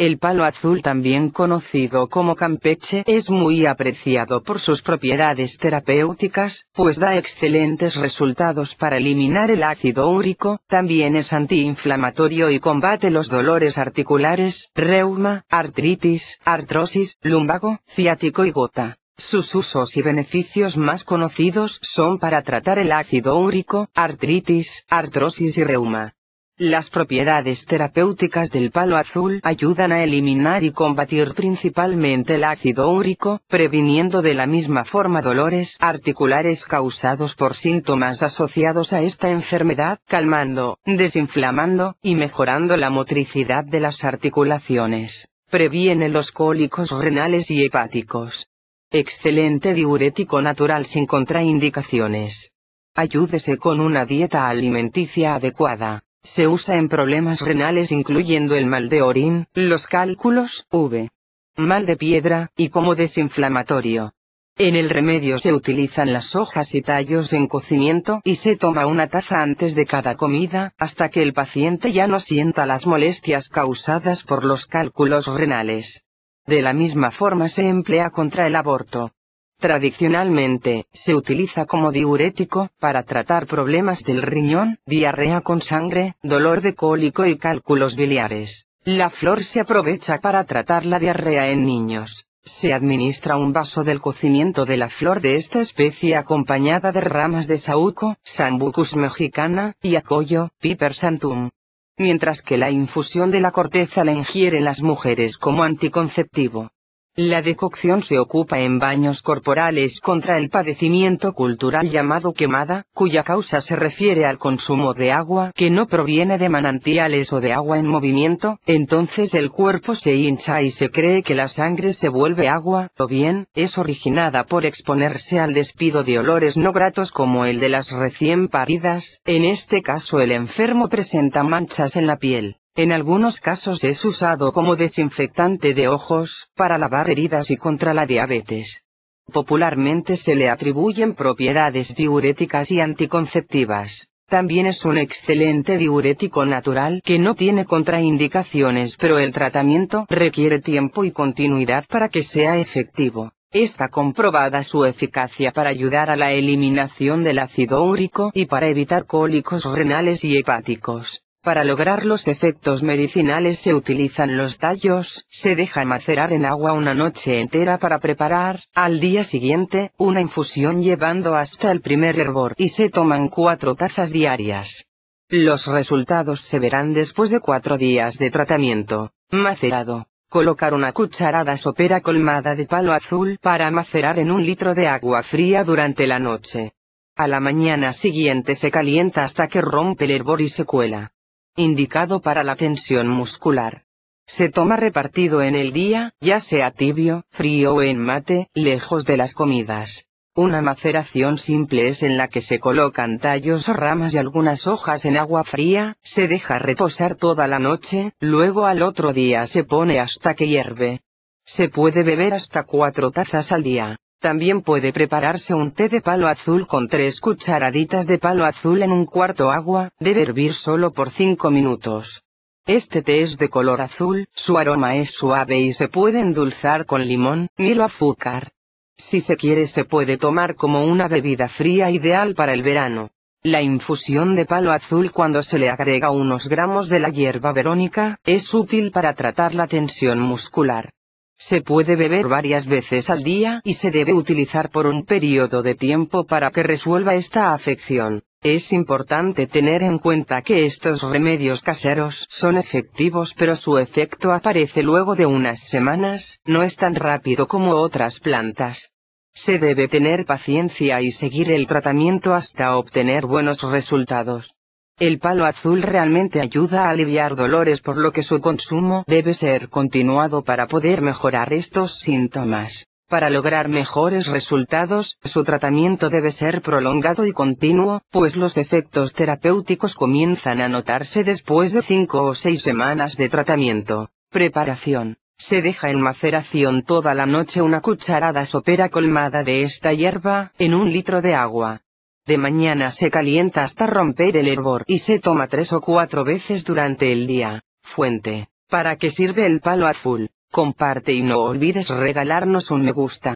El palo azul también conocido como campeche es muy apreciado por sus propiedades terapéuticas, pues da excelentes resultados para eliminar el ácido úrico, también es antiinflamatorio y combate los dolores articulares, reuma, artritis, artrosis, lumbago, ciático y gota. Sus usos y beneficios más conocidos son para tratar el ácido úrico, artritis, artrosis y reuma. Las propiedades terapéuticas del palo azul ayudan a eliminar y combatir principalmente el ácido úrico, previniendo de la misma forma dolores articulares causados por síntomas asociados a esta enfermedad, calmando, desinflamando y mejorando la motricidad de las articulaciones. Previene los cólicos renales y hepáticos. Excelente diurético natural sin contraindicaciones. Ayúdese con una dieta alimenticia adecuada. Se usa en problemas renales incluyendo el mal de orín, los cálculos, V. Mal de piedra, y como desinflamatorio. En el remedio se utilizan las hojas y tallos en cocimiento y se toma una taza antes de cada comida, hasta que el paciente ya no sienta las molestias causadas por los cálculos renales. De la misma forma se emplea contra el aborto. Tradicionalmente, se utiliza como diurético, para tratar problemas del riñón, diarrea con sangre, dolor de cólico y cálculos biliares. La flor se aprovecha para tratar la diarrea en niños. Se administra un vaso del cocimiento de la flor de esta especie acompañada de ramas de saúco, sambucus mexicana, y acollo piper santum. Mientras que la infusión de la corteza la ingieren las mujeres como anticonceptivo. La decocción se ocupa en baños corporales contra el padecimiento cultural llamado quemada, cuya causa se refiere al consumo de agua que no proviene de manantiales o de agua en movimiento, entonces el cuerpo se hincha y se cree que la sangre se vuelve agua, o bien, es originada por exponerse al despido de olores no gratos como el de las recién paridas, en este caso el enfermo presenta manchas en la piel. En algunos casos es usado como desinfectante de ojos, para lavar heridas y contra la diabetes. Popularmente se le atribuyen propiedades diuréticas y anticonceptivas. También es un excelente diurético natural que no tiene contraindicaciones pero el tratamiento requiere tiempo y continuidad para que sea efectivo. Está comprobada su eficacia para ayudar a la eliminación del ácido úrico y para evitar cólicos renales y hepáticos. Para lograr los efectos medicinales se utilizan los tallos, se deja macerar en agua una noche entera para preparar, al día siguiente, una infusión llevando hasta el primer hervor y se toman cuatro tazas diarias. Los resultados se verán después de cuatro días de tratamiento. Macerado. Colocar una cucharada sopera colmada de palo azul para macerar en un litro de agua fría durante la noche. A la mañana siguiente se calienta hasta que rompe el hervor y se cuela indicado para la tensión muscular. Se toma repartido en el día, ya sea tibio, frío o en mate, lejos de las comidas. Una maceración simple es en la que se colocan tallos o ramas y algunas hojas en agua fría, se deja reposar toda la noche, luego al otro día se pone hasta que hierve. Se puede beber hasta cuatro tazas al día. También puede prepararse un té de palo azul con tres cucharaditas de palo azul en un cuarto agua, debe hervir solo por 5 minutos. Este té es de color azul, su aroma es suave y se puede endulzar con limón, nilo o azúcar. Si se quiere se puede tomar como una bebida fría ideal para el verano. La infusión de palo azul cuando se le agrega unos gramos de la hierba verónica, es útil para tratar la tensión muscular. Se puede beber varias veces al día y se debe utilizar por un periodo de tiempo para que resuelva esta afección. Es importante tener en cuenta que estos remedios caseros son efectivos pero su efecto aparece luego de unas semanas, no es tan rápido como otras plantas. Se debe tener paciencia y seguir el tratamiento hasta obtener buenos resultados. El palo azul realmente ayuda a aliviar dolores por lo que su consumo debe ser continuado para poder mejorar estos síntomas. Para lograr mejores resultados, su tratamiento debe ser prolongado y continuo, pues los efectos terapéuticos comienzan a notarse después de 5 o 6 semanas de tratamiento. Preparación. Se deja en maceración toda la noche una cucharada sopera colmada de esta hierba, en un litro de agua de mañana se calienta hasta romper el hervor y se toma tres o cuatro veces durante el día. Fuente. ¿Para qué sirve el palo azul? Comparte y no olvides regalarnos un me gusta.